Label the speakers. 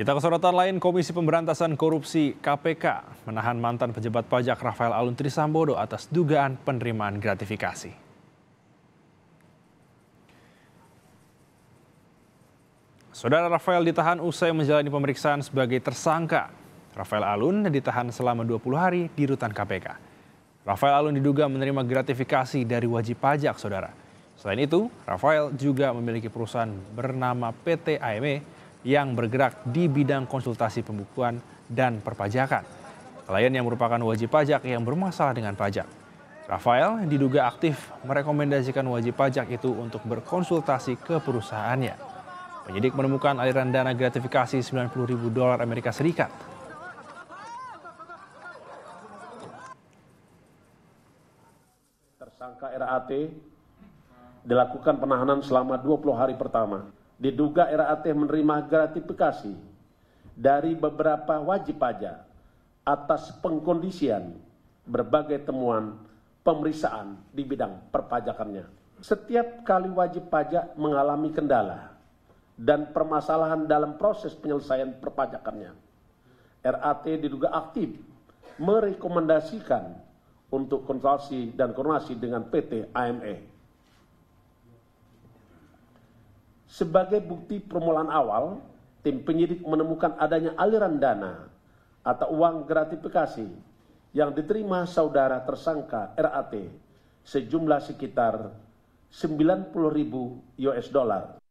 Speaker 1: Kita ke sorotan lain, Komisi Pemberantasan Korupsi KPK menahan mantan pejabat pajak Rafael Alun Trisambodo atas dugaan penerimaan gratifikasi. Saudara Rafael ditahan usai menjalani pemeriksaan sebagai tersangka. Rafael Alun ditahan selama 20 hari di rutan KPK. Rafael Alun diduga menerima gratifikasi dari wajib pajak, saudara. Selain itu, Rafael juga memiliki perusahaan bernama PT AME yang bergerak di bidang konsultasi pembukuan dan perpajakan. Klien yang merupakan wajib pajak yang bermasalah dengan pajak. Rafael diduga aktif merekomendasikan wajib pajak itu untuk berkonsultasi ke perusahaannya. Penyidik menemukan aliran dana gratifikasi 90 ribu dolar Amerika Serikat
Speaker 2: tersangka RAT dilakukan penahanan selama 20 hari pertama diduga RAT menerima gratifikasi dari beberapa wajib pajak atas pengkondisian berbagai temuan pemeriksaan di bidang perpajakannya. Setiap kali wajib pajak mengalami kendala dan permasalahan dalam proses penyelesaian perpajakannya, RAT diduga aktif merekomendasikan untuk konsultasi dan koordinasi dengan PT AME. Sebagai bukti permulaan awal, tim penyidik menemukan adanya aliran dana atau uang gratifikasi yang diterima saudara tersangka RAT sejumlah sekitar 90.000 US dollar.